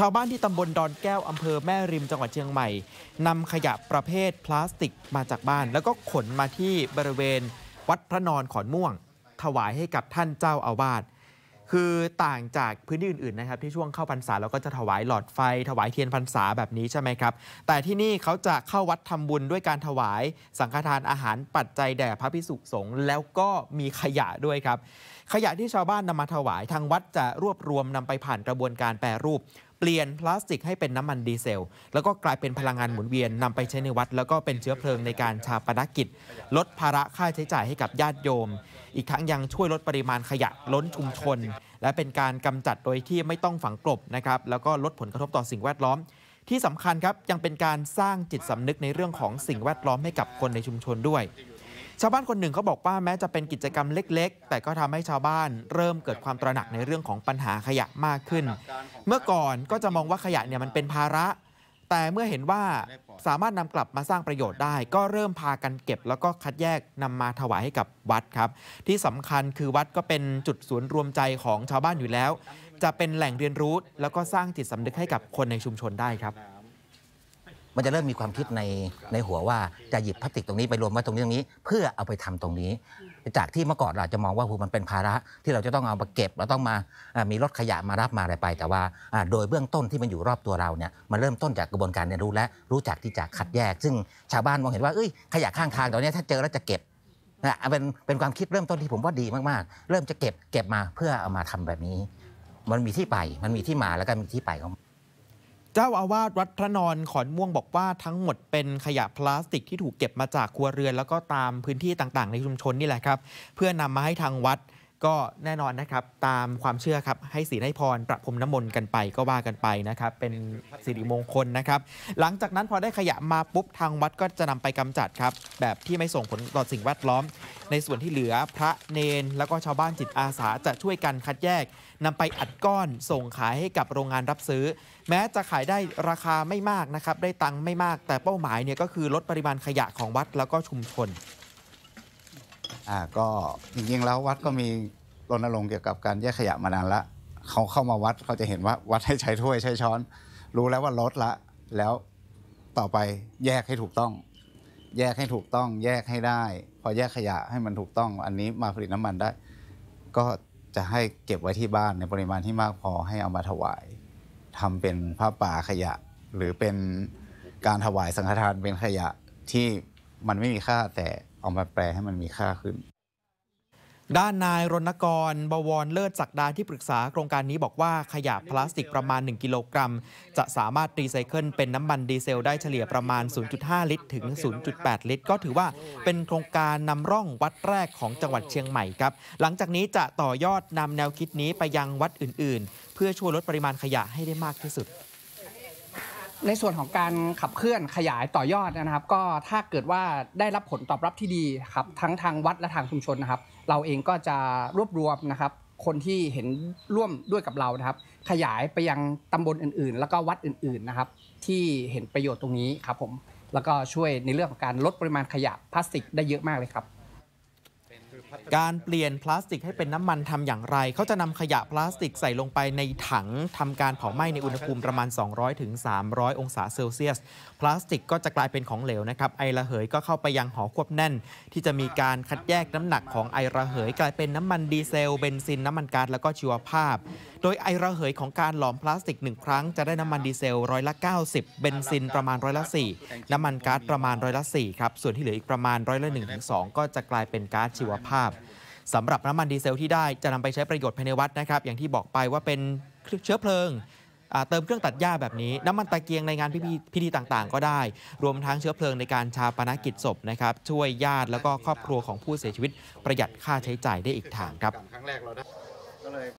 ชาวบ้านที่ตำบลดอนแก้วอำเภอแม่ริมจังหวัดเชียงใหม่นำขยะประเภทพลาสติกมาจากบ้าน แล้วก็ขนมาที่บริเวณวัดพระนอนขอนม่วง ถวายให้กับท่านเจ้าอาวาสคือต่างจากพื้นที่อื่น ๆ นะครับที่ช่วงเข้าพรรษาเราก็จะถวายหลอดไฟ ถวายเทียนพรรษาแบบนี้ใช่ไหมครับ แต่ที่นี่เขาจะเข้าวัดทำบุญด้วยการถวายสังฆทานอาหารปัจจัยแด่พระภิกษุสงฆ์แล้วก็มีขยะด้วยครับ ขยะที่ชาวบ้านนำมาถวายทางวัดจะรวบรวมนำไปผ่านกระบวนการแปรรูปเปลี่ยนพลาสติกให้เป็นน้ำมันดีเซล แล้วก็กลายเป็นพลังงานหมุนเวียนนำไปใช้ในวัด แล้วก็เป็นเชื้อเพลิงในการชาปนกิจ ลดภาระค่าใช้จ่ายให้กับญาติโยม อีกทั้งยังช่วยลดปริมาณขยะล้นชุมชน และเป็นการกำจัดโดยที่ไม่ต้องฝังกลบนะครับ แล้วก็ลดผลกระทบต่อสิ่งแวดล้อม ที่สำคัญครับยังเป็นการสร้างจิตสำนึกในเรื่องของสิ่งแวดล้อมให้กับคนในชุมชนด้วยชาวบ้านคนหนึ่งเขาบอกว่าแม้จะเป็นกิจกรรมเล็ก ๆ แต่ก็ทำให้ชาวบ้านเริ่มเกิดความตระหนักในเรื่องของปัญหาขยะมากขึ้น เมื่อก่อนก็จะมองว่าขยะเนี่ยมันเป็นภาระ แต่เมื่อเห็นว่าสามารถนำกลับมาสร้างประโยชน์ได้ ก็เริ่มพากันเก็บแล้วก็คัดแยกนำมาถวายให้กับวัดครับ ที่สำคัญคือวัดก็เป็นจุดศูนย์รวมใจของชาวบ้านอยู่แล้ว จะเป็นแหล่งเรียนรู้แล้วก็สร้างจิตสำนึกให้กับคนในชุมชนได้ครับมันจะเริ่มมีความคิดในในหัวว่าจะหยิบพลาสติกตรงนี้ไปรวมไว้ตรงนี้ตรงนี้ เพื่อเอาไปทำตรงนี้จากที่เมื่อก่อนเราจะมองว่ามันเป็นภาระที่เราจะต้องเอามาเก็บ เราต้องมามีรถขยะมารับมาอะไรไป แต่ว่าโดยเบื้องต้นที่มันอยู่รอบตัวเราเนี่ยมันเริ่มต้นจากกระบวนการเรียนรู้และรู้จักที่จะคัดแยก ซึ่งชาวบ้านมองเห็นว่าเอ้ยขยะข้างทางตอนนี้ถ้าเจอแล้วจะเก็บนะเป็นเป็นความคิดเริ่มต้นที่ผมว่าดีมาก ๆ เริ่มจะเก็บเก็บมาเพื่อเอามาทำแบบนี้ มันมีที่ไป มันมีที่มาแล้วก็มีที่ไปของเจ้าอาวาสวัดพระนอนขอนม่วงบอกว่าทั้งหมดเป็นขยะพลาสติกที่ถูกเก็บมาจากครัวเรือน แล้วก็ตามพื้นที่ต่างๆ ในชุมชนนี่แหละครับ เพื่อนำมาให้ทางวัดก็แน่นอนนะครับ ตามความเชื่อครับ ให้ศีให้พรประพรมน้ำมนต์กันไปก็ว่ากันไปนะครับ เป็นสิริมงคลนะครับ หลังจากนั้นพอได้ขยะมาปุ๊บทางวัดก็จะนำไปกำจัดครับ แบบที่ไม่ส่งผลต่อสิ่งแวดล้อม ในส่วนที่เหลือพระเนน แล้วก็ชาวบ้านจิตอาสาจะช่วยกันคัดแยก นำไปอัดก้อนส่งขายให้กับโรงงานรับซื้อ แม้จะขายได้ราคาไม่มากนะครับได้ตังค์ไม่มากแต่เป้าหมายเนี่ยก็คือลดปริมาณขยะของวัดแล้วก็ชุมชนอ่าก็จริงๆแล้ววัดก็มีรณรงค์เกี่ยวกับการแยกขยะมานานละเขาเข้ามาวัดเขาจะเห็นว่าวัดให้ใช้ถ้วย ใช้ช้อนรู้แล้วว่าลดละ แล้วต่อไปแยกให้ถูกต้อง แยกให้ถูกต้อง แยกให้ได้ พอแยกขยะให้มันถูกต้องอันนี้มาผลิตน้ำมันได้ ก็จะให้เก็บไว้ที่บ้านในปริมาณที่มากพอให้เอามาถวาย ทำเป็นผ้าป่าขยะ หรือเป็นการถวายสังฆทานเป็นขยะที่มันไม่มีค่าแต่เอามาแปลให้มันมีค่าขึ้น ด้านนายรณกร บวรเลิศศักดาที่ปรึกษาโครงการนี้บอกว่าขยะพลาสติกประมาณ 1กิโลกรัมจะสามารถรีไซเคิลเป็นน้ำมันดีเซลได้เฉลี่ยประมาณ 0.5 ลิตรถึง 0.8 ลิตร ก็ถือว่าเป็นโครงการนำร่องวัดแรกของจังหวัดเชียงใหม่ครับ หลังจากนี้จะต่อยอดนำแนวคิดนี้ไปยังวัดอื่น ๆ เพื่อช่วยลดปริมาณขยะให้ได้มากที่สุดในส่วนของการขับเคลื่อนขยายต่อยอดนะครับ ก็ถ้าเกิดว่าได้รับผลตอบรับที่ดีครับทั้งทางวัดและทางชุมชนนะครับ เราเองก็จะรวบรวม นะครับ คนที่เห็นร่วมด้วยกับเรานะครับขยายไปยังตำบลอื่นๆ แล้วก็วัดอื่นๆนะครับที่เห็นประโยชน์ตรงนี้ครับผมแล้วก็ช่วยในเรื่องของการลดปริมาณขยะพลาสติก ได้เยอะมากเลยครับการเปลี่ยนพลาสติกให้เป็นน้ำมันทำอย่างไร เขาจะนำขยะพลาสติกใส่ลงไปในถังทำการเผาไหม้ในอุณหภูมิประมาณ 200-300ถึงองศาเซลเซียส พลาสติกก็จะกลายเป็นของเหลวนะครับไอระเหยก็เข้าไปยังหอควบแน่น ที่จะมีการคัดแยกน้ำหนักของไอระเหย กลายเป็นน้ำมันดีเซล เบนซิน น้ำมันก๊าซ แล้วก็ชีวภาพ โดยไอระเหยของการหลอมพลาสติก 1 ครั้งจะได้น้ำมันดีเซลร้อยละ 90 เบนซินประมาณร้อยละ 4 น้ำมันก๊าซประมาณร้อยละ 4 ครับ ส่วนที่เหลืออีกประมาณร้อยละ1-2 ก็จะกลายเป็นก๊าซชีวภาพาพสำหรับน้ำมันดีเซลที่ได้จะนำไปใช้ประโยชน์ภายในวัดนะครับ อย่างที่บอกไปว่าเป็นเชื้อเพลิง เติมเครื่องตัดหญ้าแบบนี้ น้ำมันตะเกียงในงานพิธีต่างๆก็ได้ รวมทั้งเชื้อเพลิงในการชาปนกิจศพนะครับช่วยญาติแล้วก็ครอบครัวของผู้เสียชีวิตประหยัดค่าใช้จ่ายได้อีกทางครับ